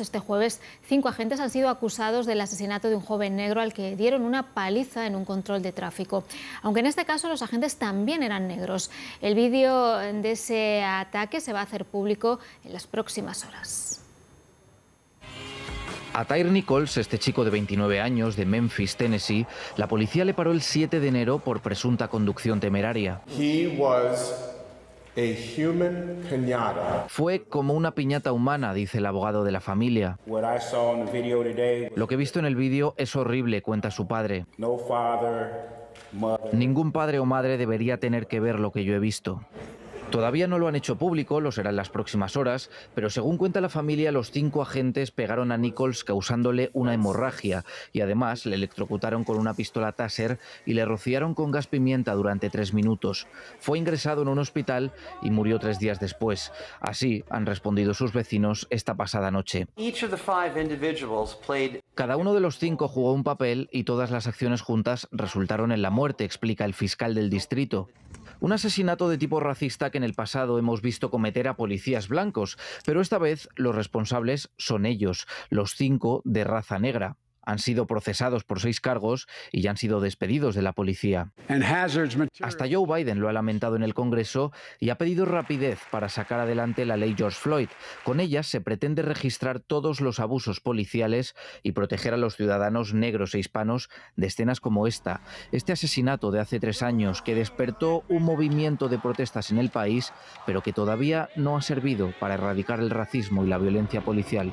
Este jueves, cinco agentes han sido acusados del asesinato de un joven negro al que dieron una paliza en un control de tráfico. Aunque en este caso los agentes también eran negros. El vídeo de ese ataque se va a hacer público en las próximas horas. A Tyre Nichols, este chico de 29 años de Memphis, Tennessee, la policía le paró el 7 de enero por presunta conducción temeraria. Fue como una piñata humana, dice el abogado de la familia. Lo que he visto en el vídeo es horrible, cuenta su padre. Ningún padre o madre debería tener que ver lo que yo he visto. Todavía no lo han hecho público, lo será en las próximas horas, pero según cuenta la familia, los cinco agentes pegaron a Nichols causándole una hemorragia y además le electrocutaron con una pistola Taser y le rociaron con gas pimienta durante tres minutos. Fue ingresado en un hospital y murió tres días después. Así han respondido sus vecinos esta pasada noche. Cada uno de los cinco jugó un papel y todas las acciones juntas resultaron en la muerte, explica el fiscal del distrito. Un asesinato de tipo racista que en el pasado hemos visto cometer a policías blancos, pero esta vez los responsables son ellos, los cinco de raza negra han sido procesados por seis cargos y ya han sido despedidos de la policía. Hasta Joe Biden lo ha lamentado en el Congreso y ha pedido rapidez para sacar adelante la ley George Floyd. Con ella se pretende registrar todos los abusos policiales y proteger a los ciudadanos negros e hispanos de escenas como esta. Este asesinato de hace tres años que despertó un movimiento de protestas en el país, pero que todavía no ha servido para erradicar el racismo y la violencia policial.